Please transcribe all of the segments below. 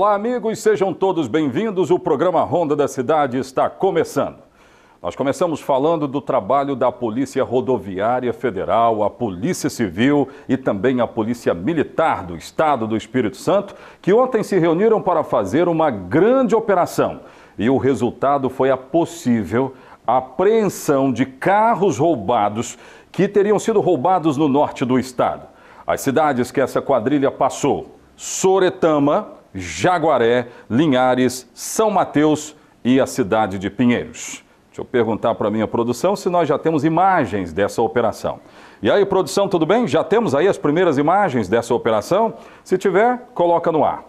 Olá, amigos, sejam todos bem-vindos. O programa Ronda da Cidade está começando. Nós começamos falando do trabalho da Polícia Rodoviária Federal, a Polícia Civil e também a Polícia Militar do Estado do Espírito Santo, que ontem se reuniram para fazer uma grande operação. E o resultado foi a possível apreensão de carros roubados que teriam sido roubados no norte do estado. As cidades que essa quadrilha passou: Soretama, Jaguaré, Linhares, São Mateus e a cidade de Pinheiros. Deixa eu perguntar para a minha produção se nós já temos imagens dessa operação. E aí, produção, tudo bem? Já temos aí as primeiras imagens dessa operação? Se tiver, coloca no ar.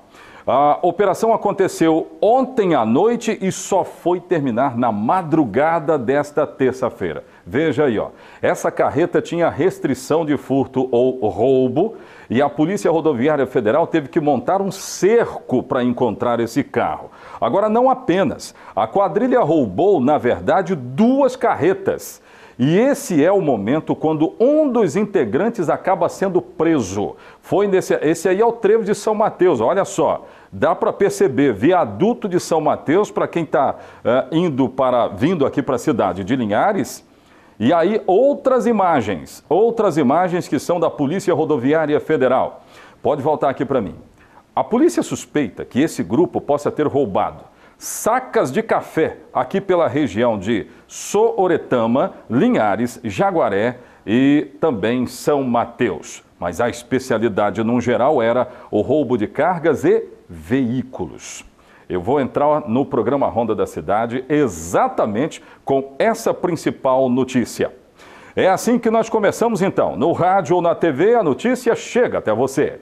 A operação aconteceu ontem à noite e só foi terminar na madrugada desta terça-feira. Veja aí, ó. Essa carreta tinha restrição de furto ou roubo e a Polícia Rodoviária Federal teve que montar um cerco para encontrar esse carro. Agora, não apenas. A quadrilha roubou, na verdade, duas carretas. E esse é o momento quando um dos integrantes acaba sendo preso. Foi nesse, esse aí é o trevo de São Mateus, olha só. Dá para perceber, viaduto de São Mateus, para quem está uh, indo para, vindo aqui para a cidade de Linhares, e aí outras imagens, outras imagens que são da Polícia Rodoviária Federal. Pode voltar aqui para mim. A polícia suspeita que esse grupo possa ter roubado sacas de café aqui pela região de Sooretama, Linhares, Jaguaré e também São Mateus. Mas a especialidade, num geral, era o roubo de cargas e veículos. Eu vou entrar no programa Ronda da Cidade exatamente com essa principal notícia. É assim que nós começamos então. No rádio ou na TV, a notícia chega até você.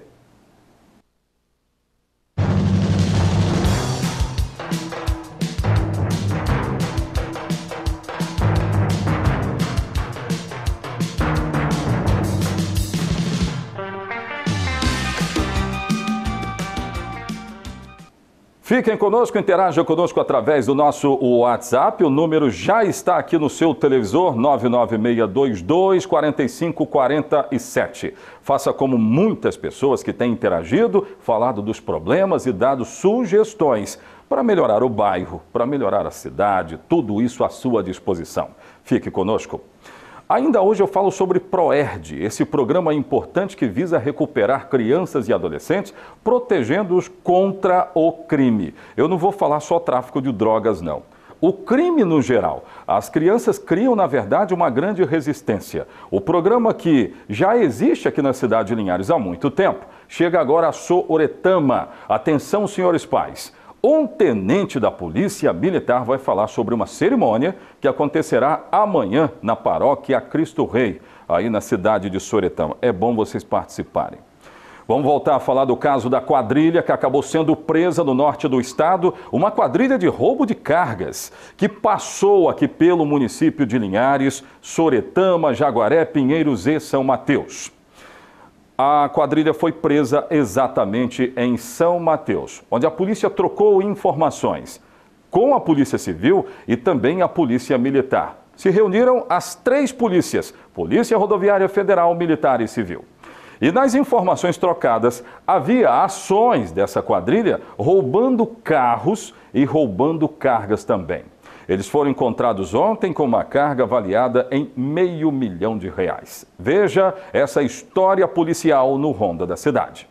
Fiquem conosco, interajam conosco através do nosso WhatsApp. O número já está aqui no seu televisor, 996224547. Faça como muitas pessoas que têm interagido, falado dos problemas e dado sugestões para melhorar o bairro, para melhorar a cidade, tudo isso à sua disposição. Fique conosco. Ainda hoje eu falo sobre ProERD, esse programa importante que visa recuperar crianças e adolescentes, protegendo-os contra o crime. Eu não vou falar só tráfico de drogas, não o crime no geral. As crianças criam, na verdade, uma grande resistência. O programa que já existe aqui na cidade de Linhares há muito tempo chega agora a Sooretama. Atenção, senhores pais. Um tenente da Polícia Militar vai falar sobre uma cerimônia que acontecerá amanhã na paróquia Cristo Rei, aí na cidade de Soretão. É bom vocês participarem. Vamos voltar a falar do caso da quadrilha que acabou sendo presa no norte do estado, uma quadrilha de roubo de cargas, que passou aqui pelo município de Linhares, Soretama, Jaguaré, Pinheiros e São Mateus. A quadrilha foi presa exatamente em São Mateus, onde a polícia trocou informações com a Polícia Civil e também a Polícia Militar. Se reuniram as três polícias: Polícia Rodoviária Federal, Militar e Civil. E nas informações trocadas, havia ações dessa quadrilha roubando carros e roubando cargas também. Eles foram encontrados ontem com uma carga avaliada em meio milhão de reais. Veja essa história policial no Ronda da Cidade.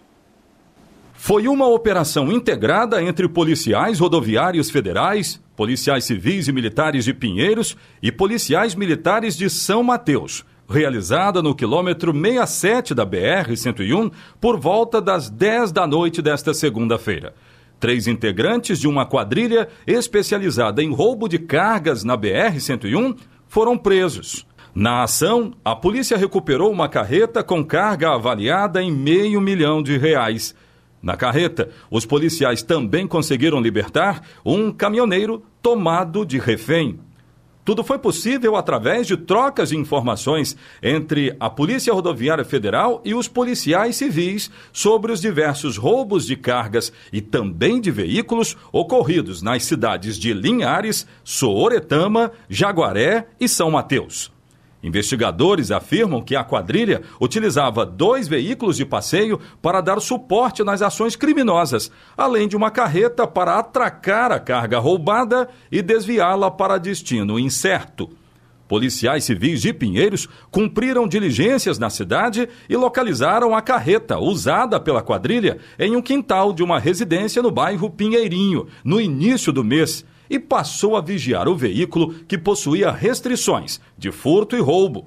Foi uma operação integrada entre policiais rodoviários federais, policiais civis e militares de Pinheiros e policiais militares de São Mateus, realizada no quilômetro 67 da BR-101 por volta das 10 da noite desta segunda-feira. Três integrantes de uma quadrilha especializada em roubo de cargas na BR-101 foram presos. Na ação, a polícia recuperou uma carreta com carga avaliada em meio milhão de reais. Na carreta, os policiais também conseguiram libertar um caminhoneiro tomado de refém. Tudo foi possível através de trocas de informações entre a Polícia Rodoviária Federal e os policiais civis sobre os diversos roubos de cargas e também de veículos ocorridos nas cidades de Linhares, Sooretama, Jaguaré e São Mateus. Investigadores afirmam que a quadrilha utilizava dois veículos de passeio para dar suporte nas ações criminosas, além de uma carreta para atracar a carga roubada e desviá-la para destino incerto. Policiais civis de Pinheiros cumpriram diligências na cidade e localizaram a carreta usada pela quadrilha em um quintal de uma residência no bairro Pinheirinho, no início do mês e passou a vigiar o veículo que possuía restrições de furto e roubo.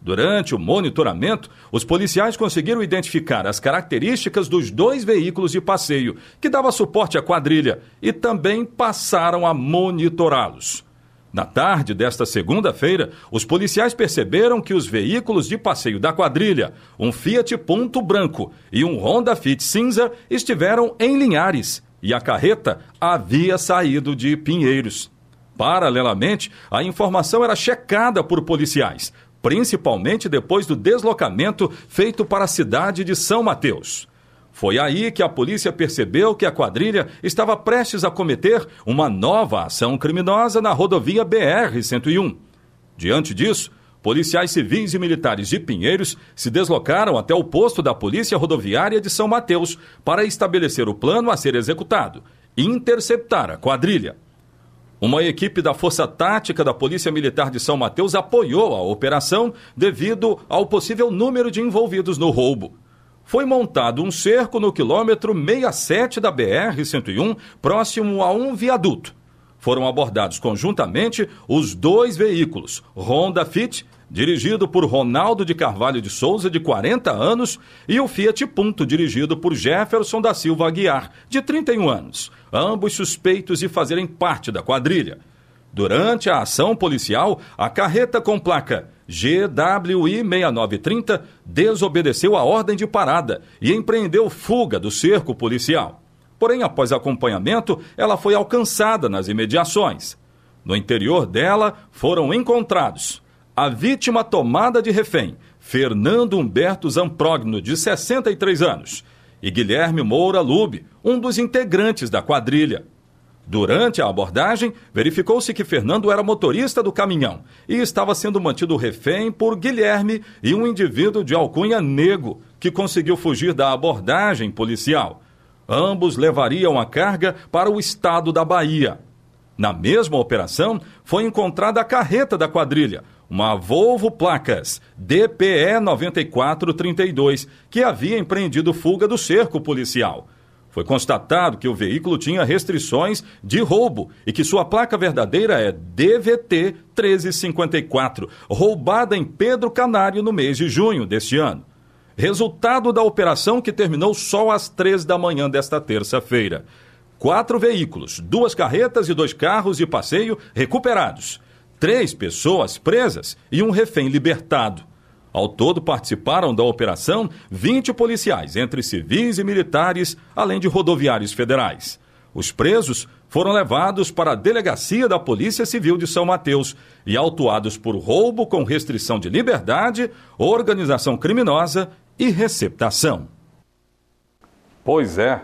Durante o monitoramento, os policiais conseguiram identificar as características dos dois veículos de passeio que dava suporte à quadrilha e também passaram a monitorá-los. Na tarde desta segunda-feira, os policiais perceberam que os veículos de passeio da quadrilha, um Fiat Punto branco e um Honda Fit cinza, estiveram em Linhares, e a carreta havia saído de Pinheiros. Paralelamente, a informação era checada por policiais, principalmente depois do deslocamento feito para a cidade de São Mateus. Foi aí que a polícia percebeu que a quadrilha estava prestes a cometer uma nova ação criminosa na rodovia BR-101. Diante disso, policiais civis e militares de Pinheiros se deslocaram até o posto da Polícia Rodoviária de São Mateus para estabelecer o plano a ser executado e interceptar a quadrilha. Uma equipe da Força Tática da Polícia Militar de São Mateus apoiou a operação devido ao possível número de envolvidos no roubo. Foi montado um cerco no quilômetro 67 da BR-101, próximo a um viaduto foram abordados conjuntamente os dois veículos, Honda Fit dirigido por Ronaldo de Carvalho de Souza, de 40 anos, e o Fiat Punto, dirigido por Jefferson da Silva Aguiar, de 31 anos, ambos suspeitos de fazerem parte da quadrilha. Durante a ação policial, a carreta com placa GWI 6930 desobedeceu a ordem de parada e empreendeu fuga do cerco policial. Porém, após acompanhamento, ela foi alcançada nas imediações. No interior dela foram encontrados a vítima tomada de refém, Fernando Humberto Zamprogno, de 63 anos, e Guilherme Moura Lube, um dos integrantes da quadrilha. Durante a abordagem, verificou-se que Fernando era motorista do caminhão e estava sendo mantido refém por Guilherme e um indivíduo de alcunha negro que conseguiu fugir da abordagem policial. Ambos levariam a carga para o estado da Bahia. Na mesma operação, foi encontrada a carreta da quadrilha, uma Volvo Placas DPE 9432, que havia empreendido fuga do cerco policial. Foi constatado que o veículo tinha restrições de roubo e que sua placa verdadeira é DVT 1354, roubada em Pedro Canário no mês de junho deste ano. Resultado da operação que terminou só às três da manhã desta terça-feira. Quatro veículos, duas carretas e dois carros de passeio recuperados três pessoas presas e um refém libertado. Ao todo, participaram da operação 20 policiais, entre civis e militares, além de rodoviários federais. Os presos foram levados para a delegacia da Polícia Civil de São Mateus e autuados por roubo com restrição de liberdade, organização criminosa e receptação. Pois é,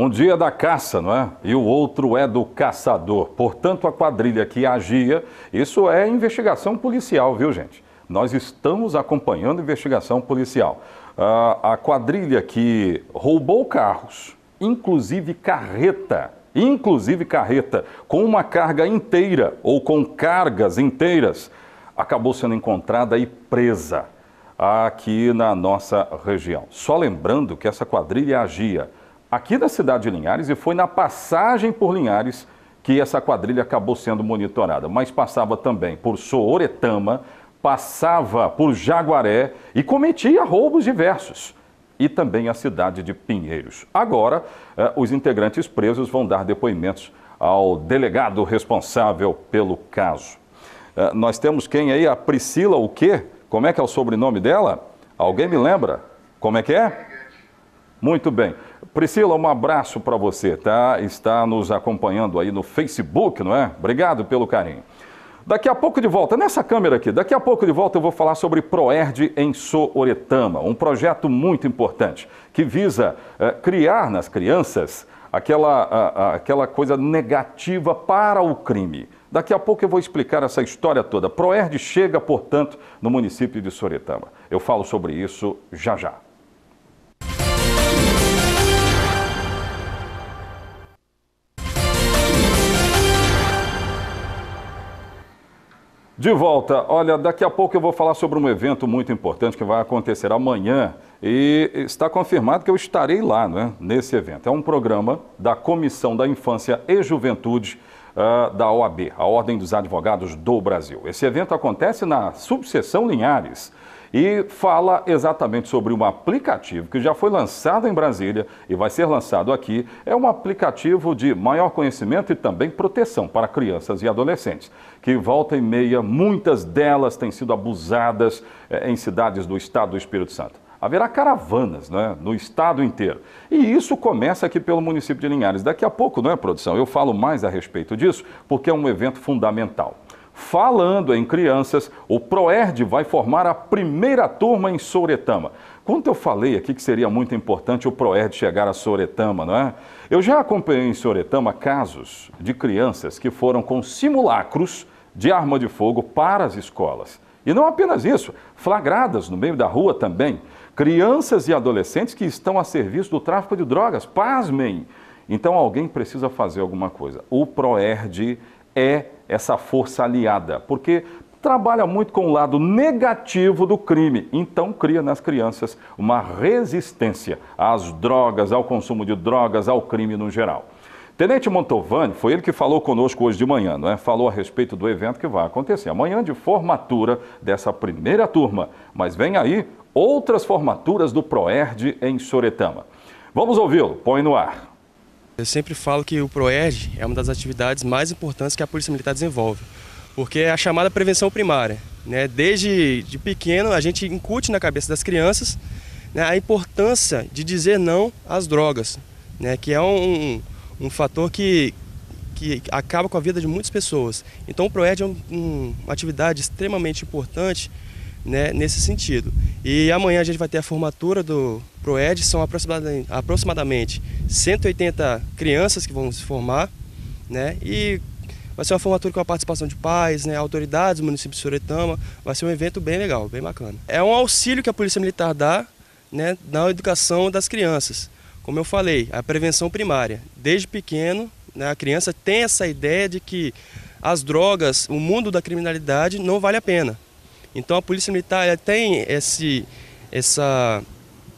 um dia é da caça, não é? E o outro é do caçador. Portanto, a quadrilha que agia, isso é investigação policial, viu, gente? Nós estamos acompanhando investigação policial. Ah, a quadrilha que roubou carros, inclusive carreta, inclusive carreta, com uma carga inteira ou com cargas inteiras, acabou sendo encontrada e presa aqui na nossa região. Só lembrando que essa quadrilha agia aqui da cidade de Linhares e foi na passagem por Linhares que essa quadrilha acabou sendo monitorada, mas passava também por Sooretama, passava por Jaguaré e cometia roubos diversos. E também a cidade de Pinheiros. Agora, eh, os integrantes presos vão dar depoimentos ao delegado responsável pelo caso. Eh, nós temos quem aí? A Priscila o quê? Como é que é o sobrenome dela? Alguém me lembra? Como é que é? Muito bem. Priscila, um abraço para você, tá? Está nos acompanhando aí no Facebook, não é? Obrigado pelo carinho. Daqui a pouco de volta, nessa câmera aqui, daqui a pouco de volta eu vou falar sobre Proerd em Sooretama, um projeto muito importante que visa eh, criar nas crianças aquela, a, a, aquela coisa negativa para o crime. Daqui a pouco eu vou explicar essa história toda. Proerd chega, portanto, no município de Soretama. Eu falo sobre isso já já. De volta, olha, daqui a pouco eu vou falar sobre um evento muito importante que vai acontecer amanhã e está confirmado que eu estarei lá, né, nesse evento. É um programa da Comissão da Infância e Juventude uh, da OAB, a Ordem dos Advogados do Brasil. Esse evento acontece na subseção Linhares e fala exatamente sobre um aplicativo que já foi lançado em Brasília e vai ser lançado aqui. É um aplicativo de maior conhecimento e também proteção para crianças e adolescentes que volta e meia, muitas delas têm sido abusadas eh, em cidades do estado do Espírito Santo. Haverá caravanas né, no estado inteiro. E isso começa aqui pelo município de Linhares. Daqui a pouco, não é, produção? Eu falo mais a respeito disso, porque é um evento fundamental. Falando em crianças, o ProERD vai formar a primeira turma em Souretama. Quando eu falei aqui que seria muito importante o ProERD chegar a Soretama, não é? Eu já acompanhei em Soretama casos de crianças que foram com simulacros de arma de fogo para as escolas. E não apenas isso, flagradas no meio da rua também, crianças e adolescentes que estão a serviço do tráfico de drogas. Pasmem! Então alguém precisa fazer alguma coisa. O PROERD é essa força aliada, porque trabalha muito com o lado negativo do crime, então cria nas crianças uma resistência às drogas, ao consumo de drogas, ao crime no geral. Tenente Montovani, foi ele que falou conosco hoje de manhã, não é? Falou a respeito do evento que vai acontecer amanhã de formatura dessa primeira turma. Mas vem aí outras formaturas do Proerd em Soretama. Vamos ouvi-lo, põe no ar. Eu sempre falo que o Proerd é uma das atividades mais importantes que a Polícia Militar desenvolve, porque é a chamada prevenção primária. Né? Desde de pequeno a gente incute na cabeça das crianças né, a importância de dizer não às drogas, né, que é um, um um fator que, que acaba com a vida de muitas pessoas. Então o PROED é um, um, uma atividade extremamente importante né, nesse sentido. E amanhã a gente vai ter a formatura do PROED, são aproximadamente, aproximadamente 180 crianças que vão se formar, né, e vai ser uma formatura com a participação de pais, né, autoridades do município de Suretama, vai ser um evento bem legal, bem bacana. É um auxílio que a Polícia Militar dá né, na educação das crianças. Como eu falei, a prevenção primária. Desde pequeno, né, a criança tem essa ideia de que as drogas, o mundo da criminalidade não vale a pena. Então a Polícia Militar tem esse, essa,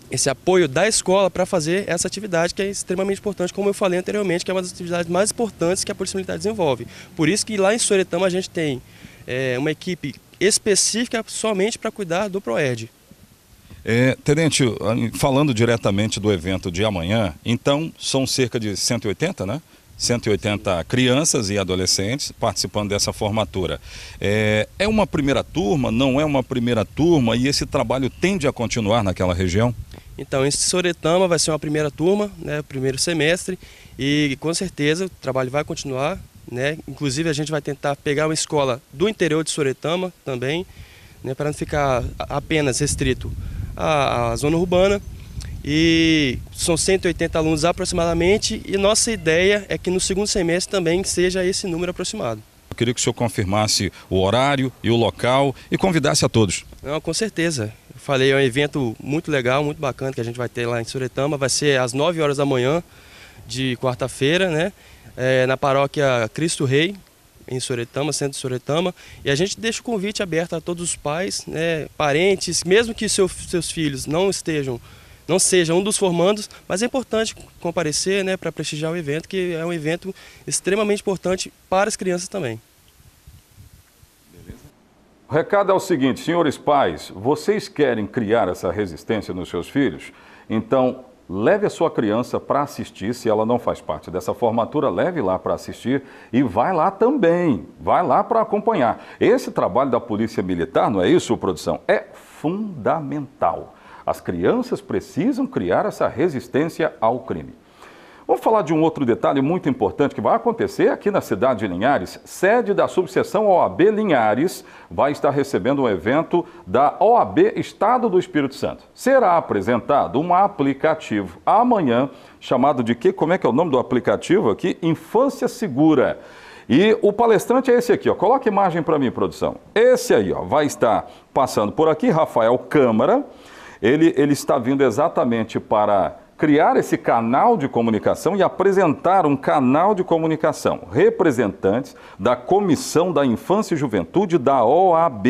esse apoio da escola para fazer essa atividade que é extremamente importante, como eu falei anteriormente, que é uma das atividades mais importantes que a Polícia Militar desenvolve. Por isso que lá em Soretama a gente tem é, uma equipe específica somente para cuidar do Proed. É, tenente, falando diretamente do evento de amanhã, então são cerca de 180, né? 180 crianças e adolescentes participando dessa formatura. É, é uma primeira turma, não é uma primeira turma e esse trabalho tende a continuar naquela região? Então, em Soretama vai ser uma primeira turma, né, primeiro semestre, e com certeza o trabalho vai continuar. Né? Inclusive, a gente vai tentar pegar uma escola do interior de Soretama também, né, para não ficar apenas restrito a, a zona urbana e são 180 alunos aproximadamente e nossa ideia é que no segundo semestre também seja esse número aproximado. Eu queria que o senhor confirmasse o horário e o local e convidasse a todos. Não, com certeza. Eu falei, é um evento muito legal, muito bacana que a gente vai ter lá em Suretama. Vai ser às 9 horas da manhã de quarta-feira, né? É, na paróquia Cristo Rei, em Soretama, centro de Soretama. E a gente deixa o convite aberto a todos os pais, né, parentes, mesmo que seu, seus filhos não estejam, não sejam um dos formandos, mas é importante comparecer né, para prestigiar o evento, que é um evento extremamente importante para as crianças também. O recado é o seguinte, senhores pais, vocês querem criar essa resistência nos seus filhos? Então, leve a sua criança para assistir, se ela não faz parte dessa formatura, leve lá para assistir e vai lá também, vai lá para acompanhar. Esse trabalho da Polícia Militar, não é isso, produção? É fundamental. As crianças precisam criar essa resistência ao crime. Vamos falar de um outro detalhe muito importante que vai acontecer aqui na cidade de Linhares. Sede da subseção OAB Linhares vai estar recebendo um evento da OAB Estado do Espírito Santo. Será apresentado um aplicativo amanhã chamado de que? Como é que é o nome do aplicativo aqui? Infância Segura. E o palestrante é esse aqui, ó. Coloca a imagem para mim, produção. Esse aí, ó, vai estar passando por aqui, Rafael Câmara. Ele, ele está vindo exatamente para criar esse canal de comunicação e apresentar um canal de comunicação. Representantes da Comissão da Infância e Juventude da OAB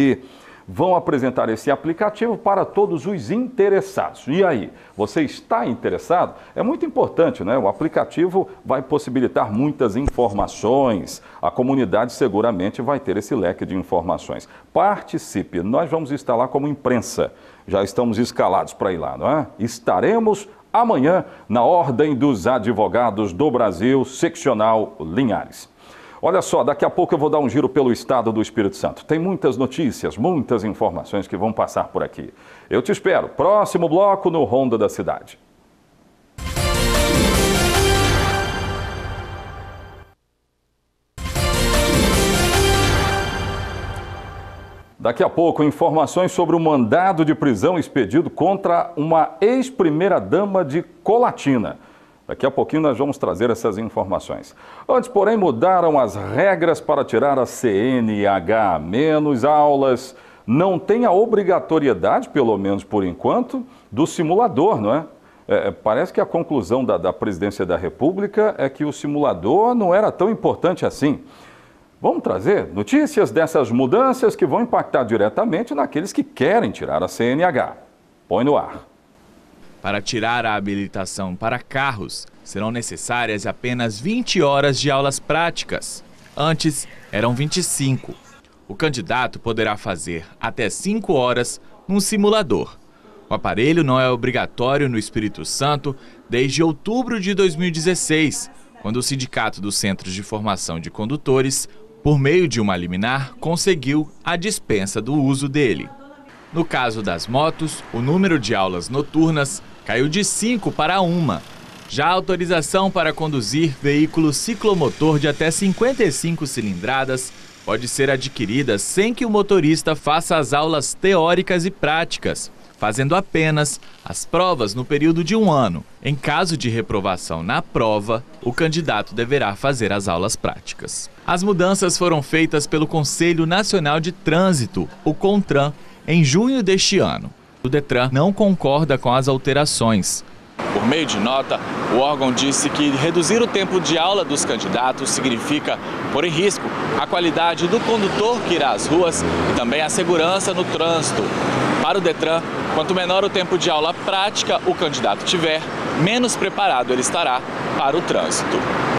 vão apresentar esse aplicativo para todos os interessados. E aí, você está interessado? É muito importante, né? O aplicativo vai possibilitar muitas informações. A comunidade seguramente vai ter esse leque de informações. Participe, nós vamos instalar como imprensa. Já estamos escalados para ir lá, não é? Estaremos amanhã na Ordem dos Advogados do Brasil, seccional Linhares. Olha só, daqui a pouco eu vou dar um giro pelo estado do Espírito Santo. Tem muitas notícias, muitas informações que vão passar por aqui. Eu te espero. Próximo bloco no Ronda da Cidade. Daqui a pouco, informações sobre o mandado de prisão expedido contra uma ex-primeira-dama de Colatina. Daqui a pouquinho nós vamos trazer essas informações. Antes, porém, mudaram as regras para tirar a CNH menos aulas. Não tem a obrigatoriedade, pelo menos por enquanto, do simulador, não é? é? é parece que a conclusão da, da presidência da República é que o simulador não era tão importante assim. Vamos trazer notícias dessas mudanças que vão impactar diretamente naqueles que querem tirar a CNH. Põe no ar. Para tirar a habilitação para carros, serão necessárias apenas 20 horas de aulas práticas. Antes, eram 25. O candidato poderá fazer até 5 horas num simulador. O aparelho não é obrigatório no Espírito Santo desde outubro de 2016, quando o Sindicato dos Centros de Formação de Condutores por meio de uma liminar, conseguiu a dispensa do uso dele. No caso das motos, o número de aulas noturnas caiu de 5 para 1. Já a autorização para conduzir veículo ciclomotor de até 55 cilindradas pode ser adquirida sem que o motorista faça as aulas teóricas e práticas, fazendo apenas as provas no período de um ano. Em caso de reprovação na prova, o candidato deverá fazer as aulas práticas. As mudanças foram feitas pelo Conselho Nacional de Trânsito, o CONTRAN, em junho deste ano. O Detran não concorda com as alterações. Por meio de nota, o órgão disse que reduzir o tempo de aula dos candidatos significa pôr em risco a qualidade do condutor que irá às ruas e também a segurança no trânsito. Para o Detran, Quanto menor o tempo de aula prática o candidato tiver, menos preparado ele estará para o trânsito.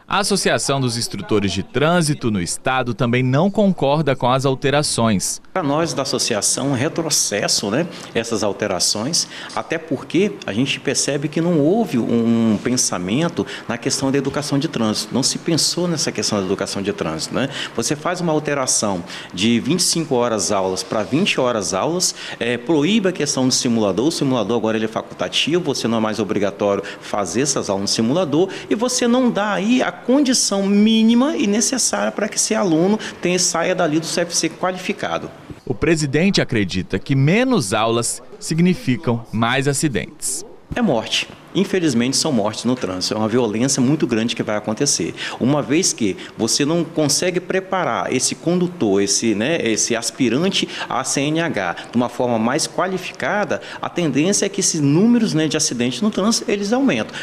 A Associação dos Instrutores de Trânsito no Estado também não concorda com as alterações. Para nós da associação, é um retrocesso né, essas alterações, até porque a gente percebe que não houve um pensamento na questão da educação de trânsito, não se pensou nessa questão da educação de trânsito. Né? Você faz uma alteração de 25 horas aulas para 20 horas aulas, é, proíbe a questão de simulador, o simulador agora ele é facultativo, você não é mais obrigatório fazer essas aulas no simulador e você não dá aí a condição mínima e necessária para que esse aluno tenha, saia dali do CFC qualificado. O presidente acredita que menos aulas significam mais acidentes. É morte infelizmente são mortes no trânsito. É uma violência muito grande que vai acontecer. Uma vez que você não consegue preparar esse condutor, esse, né, esse aspirante à CNH de uma forma mais qualificada, a tendência é que esses números né, de acidentes no trânsito eles aumentam.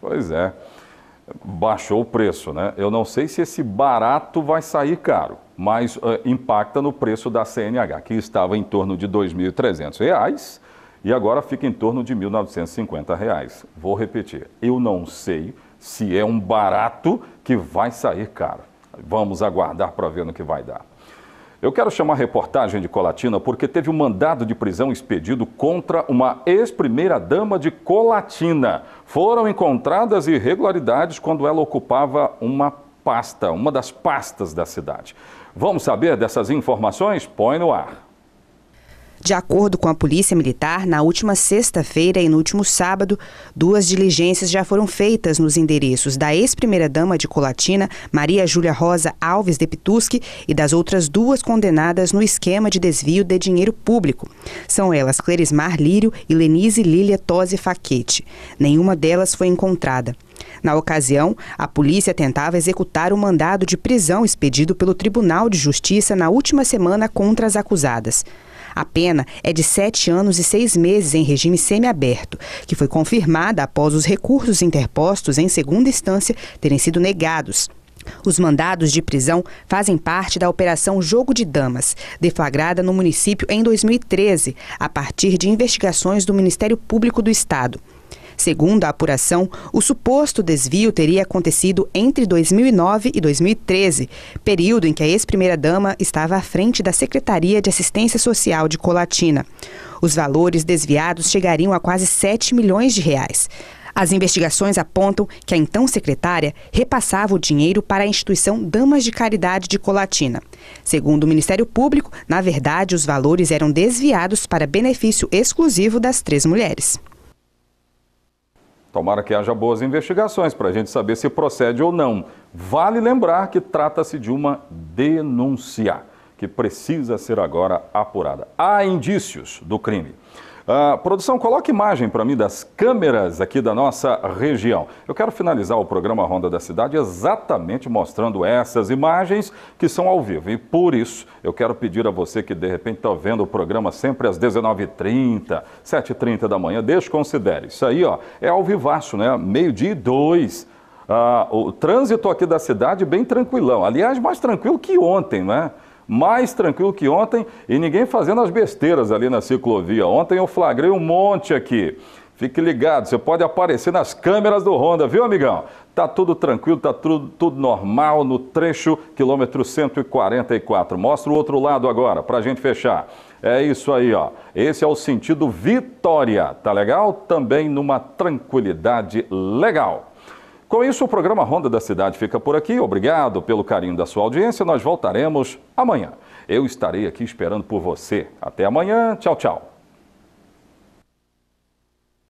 Pois é. Baixou o preço, né? Eu não sei se esse barato vai sair caro, mas uh, impacta no preço da CNH, que estava em torno de R$ 2.300 e agora fica em torno de R$ 1.950. Reais. Vou repetir, eu não sei se é um barato que vai sair caro. Vamos aguardar para ver no que vai dar. Eu quero chamar a reportagem de Colatina porque teve um mandado de prisão expedido contra uma ex-primeira-dama de Colatina. Foram encontradas irregularidades quando ela ocupava uma pasta, uma das pastas da cidade. Vamos saber dessas informações? Põe no ar. De acordo com a Polícia Militar, na última sexta-feira e no último sábado, duas diligências já foram feitas nos endereços da ex-primeira-dama de Colatina, Maria Júlia Rosa Alves de Pituski, e das outras duas condenadas no esquema de desvio de dinheiro público. São elas Clerismar Lírio e Lenise Lília Tose Faquete. Nenhuma delas foi encontrada. Na ocasião, a polícia tentava executar o mandado de prisão expedido pelo Tribunal de Justiça na última semana contra as acusadas. A pena é de sete anos e seis meses em regime semiaberto, que foi confirmada após os recursos interpostos em segunda instância terem sido negados. Os mandados de prisão fazem parte da Operação Jogo de Damas, deflagrada no município em 2013, a partir de investigações do Ministério Público do Estado. Segundo a apuração, o suposto desvio teria acontecido entre 2009 e 2013, período em que a ex-primeira-dama estava à frente da Secretaria de Assistência Social de Colatina. Os valores desviados chegariam a quase 7 milhões de reais. As investigações apontam que a então secretária repassava o dinheiro para a instituição Damas de Caridade de Colatina. Segundo o Ministério Público, na verdade, os valores eram desviados para benefício exclusivo das três mulheres. Tomara que haja boas investigações para a gente saber se procede ou não. Vale lembrar que trata-se de uma denúncia que precisa ser agora apurada. Há indícios do crime. Ah, produção, coloque imagem para mim das câmeras aqui da nossa região. Eu quero finalizar o programa Ronda da Cidade exatamente mostrando essas imagens que são ao vivo. E por isso, eu quero pedir a você que de repente está vendo o programa sempre às 19h30, 7h30 da manhã, desconsidere. Isso aí ó, é ao vivaço, né? Meio-dia e dois. Ah, o trânsito aqui da cidade bem tranquilão. Aliás, mais tranquilo que ontem, né? mais tranquilo que ontem e ninguém fazendo as besteiras ali na ciclovia. Ontem eu flagrei um monte aqui. Fique ligado, você pode aparecer nas câmeras do Honda, viu, amigão? Tá tudo tranquilo, tá tudo, tudo normal no trecho quilômetro 144. Mostra o outro lado agora, pra gente fechar. É isso aí, ó. Esse é o sentido Vitória, tá legal? Também numa tranquilidade legal. Com isso, o programa Ronda da Cidade fica por aqui. Obrigado pelo carinho da sua audiência. Nós voltaremos amanhã. Eu estarei aqui esperando por você. Até amanhã. Tchau, tchau.